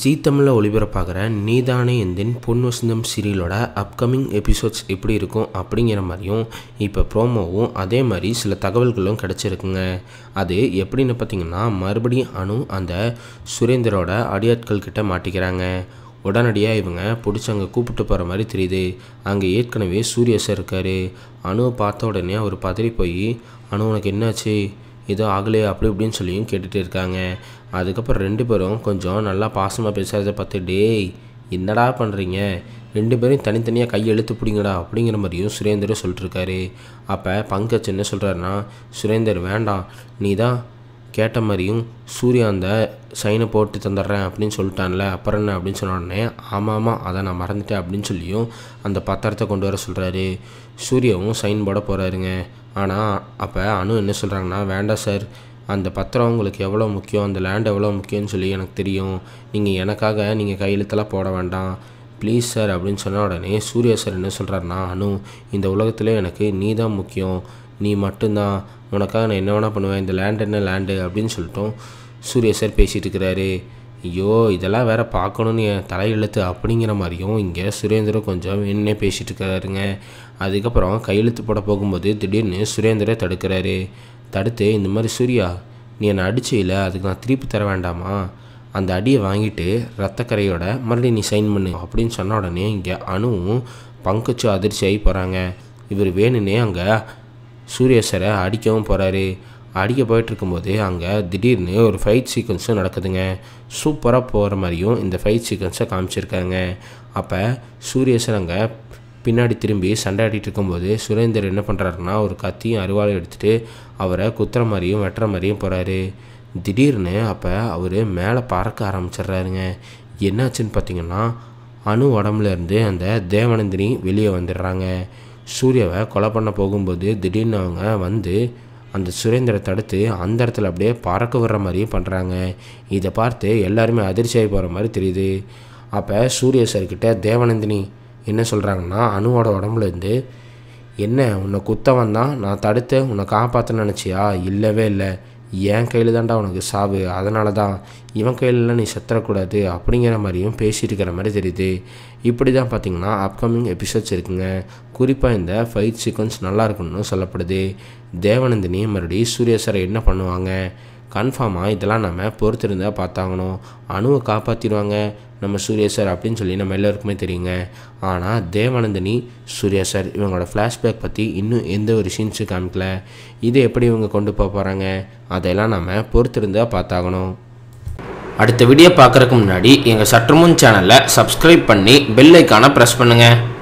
ஜீ தமிழில் ஒளிபரப்பாகிற நீதானே எந்தின் பொன் வசந்தம் சீரியலோட அப்கமிங் எபிசோட்ஸ் எப்படி இருக்கும் அப்படிங்கிற மாதிரியும் இப்போ ப்ரோமோவும் அதே மாதிரி சில தகவல்களும் கிடச்சிருக்குங்க அது எப்படின்னு பார்த்தீங்கன்னா மறுபடியும் அணு அந்த சுரேந்தரோட அடியாட்கள் கிட்ட மாட்டிக்கிறாங்க உடனடியாக இவங்க பிடிச்சி அங்கே கூப்பிட்டு போகிற மாதிரி தெரியுது அங்கே ஏற்கனவே சூரிய சார் இருக்கார் அணுவை பார்த்த உடனே அவர் பதறி போய் அணு உனக்கு என்னாச்சு ஏதோ ஆகலையே அப்படி இப்படின்னு சொல்லியும் கேட்டுகிட்டு இருக்காங்க அதுக்கப்புறம் ரெண்டு பேரும் கொஞ்சம் நல்லா பாசமாக பேசுகிறத பார்த்து டேய் என்னடா பண்ணுறீங்க ரெண்டு பேரும் தனித்தனியாக கையெழுத்து பிடிங்கடா அப்படிங்கிற மாதிரியும் சுரேந்தர் சொல்லிட்டுருக்காரு அப்போ பங்கஜ் என்ன சொல்கிறாருன்னா சுரேந்தர் வேண்டாம் நீ தான் கேட்ட மாதிரியும் சூர்யா அந்த சைனை போட்டு தந்துடுறேன் அப்படின்னு சொல்லிட்டான்ல அப்புறம் என்ன அப்படின்னு சொன்னோடனே ஆமாம் ஆமாம் அதை நான் மறந்துட்டேன் அப்படின்னு சொல்லியும் அந்த பத்திரத்தை கொண்டு வர சொல்கிறாரு சூர்யாவும் சைன் போட போகிறாருங்க ஆனால் அப்போ அனு என்ன சொல்கிறாங்கன்னா வேண்டாம் சார் அந்த பத்திரம் உங்களுக்கு எவ்வளோ முக்கியம் அந்த லேண்ட் எவ்வளோ முக்கியம்னு சொல்லி எனக்கு தெரியும் நீங்கள் எனக்காக நீங்கள் கையெழுத்தெல்லாம் போட வேண்டாம் ப்ளீஸ் சார் அப்படின்னு சொன்ன உடனே சூர்யா சார் என்ன சொல்கிறாருன்னா அனு இந்த உலகத்தில் எனக்கு நீ தான் முக்கியம் நீ மட்டும்தான் உனக்காக நான் என்ன வேணால் பண்ணுவேன் இந்த லேண்ட் என்ன லேண்டு அப்படின்னு சொல்லிட்டோம் சூர்யா சார் பேசிகிட்டு இருக்கிறாரு ஐயோ இதெல்லாம் வேற பார்க்கணுன்னு என் தலையெழுத்து அப்படிங்கிற மாதிரியும் இங்கே சுரேந்திரன் கொஞ்சம் வேணுன்னே பேசிகிட்டு இருக்கிறாருங்க அதுக்கப்புறம் கையெழுத்து போட போகும்போது திடீர்னு சுரேந்திரை தடுக்கிறாரு தடுத்து இந்த மாதிரி சூர்யா நீ என்னை அடிச்சையில் அதுக்கு நான் திருப்பி தர வேண்டாமா அந்த அடியை வாங்கிட்டு ரத்தக்கரையோட மறுபடியும் நீ சைன் பண்ணு அப்படின்னு சொன்ன உடனே இங்கே அணுவும் பங்கச்சு அதிர்ச்சி ஆகி போகிறாங்க இவர் வேணுன்னே அங்கே சூரிய சரை அடிக்கவும் போகிறாரு அடிக்க போயிட்டுருக்கும்போது அங்கே திடீர்னு ஒரு ஃபைட் சீக்வன்ஸும் நடக்குதுங்க சூப்பராக போகிற மாதிரியும் இந்த ஃபைட் சீக்வன்ஸை காமிச்சிருக்காங்க அப்போ சூரியசன் அங்கே பின்னாடி திரும்பி சண்டை இருக்கும்போது சுரேந்தர் என்ன பண்ணுறாருன்னா ஒரு கத்தியும் அருவாளும் எடுத்துகிட்டு அவரை குத்துற மாதிரியும் வெட்டுற மாதிரியும் போகிறாரு திடீர்னு அப்போ அவர் மேலே பறக்க ஆரம்பிச்சிடுறாருங்க என்னாச்சுன்னு பார்த்தீங்கன்னா அணு உடம்புலேருந்து அந்த தேவநந்தினி வெளியே வந்துடுறாங்க சூரியவை கொலை பண்ண போகும்போது திடீர்னு அவங்க வந்து அந்த சுரேந்திரை தடுத்து அந்த இடத்துல அப்படியே பறக்க விடுற மாதிரியும் பண்ணுறாங்க இதை பார்த்து எல்லாருமே அதிர்ச்சியாகி போகிற மாதிரி தெரியுது அப்போ சூரிய சார்கிட்ட தேவநந்தினி என்ன சொல்கிறாங்கன்னா அணுவோட உடம்புலேருந்து என்ன உன்னை குத்தவன் தான் நான் தடுத்து உன்னை காப்பாற்றணும்னு நினச்சியா இல்லவே இல்லை என் கையில் தான்டா உனக்கு சாவு அதனால தான் இவன் கையிலலாம் நீ செத்துறக்கூடாது அப்படிங்கிற மாதிரியும் பேசியிருக்கிற மாதிரி தெரியுது இப்படி தான் பார்த்திங்கன்னா அப்கமிங் எபிசோட்ஸ் இருக்குங்க குறிப்பாக இந்த ஃபைட் சீக்வன்ஸ் நல்லா இருக்குன்னு சொல்லப்படுது தேவநந்தினி மறுபடியும் சூரிய என்ன பண்ணுவாங்க கன்ஃபார்மாக இதெல்லாம் நம்ம பொறுத்திருந்தா பார்த்தாங்கணும் அணுவை காப்பாற்றிடுவாங்க நம்ம சூர்யா சார் அப்படின்னு சொல்லி நம்ம எல்லாருக்குமே தெரியுங்க ஆனால் தேவானந்தினி சூர்யா சார் இவங்களோட ஃப்ளாஷ்பேக் பற்றி இன்னும் எந்த ஒரு சீன்ஸும் காமிக்கல இதை எப்படி இவங்க கொண்டு போக போகிறாங்க அதையெல்லாம் நம்ம பொறுத்திருந்தா பார்த்தாகணும் அடுத்த வீடியோ பார்க்குறக்கு முன்னாடி எங்கள் சற்றுமுன் சேனலை சப்ஸ்கிரைப் பண்ணி பெல்லைக்கான ப்ரெஸ் பண்ணுங்கள்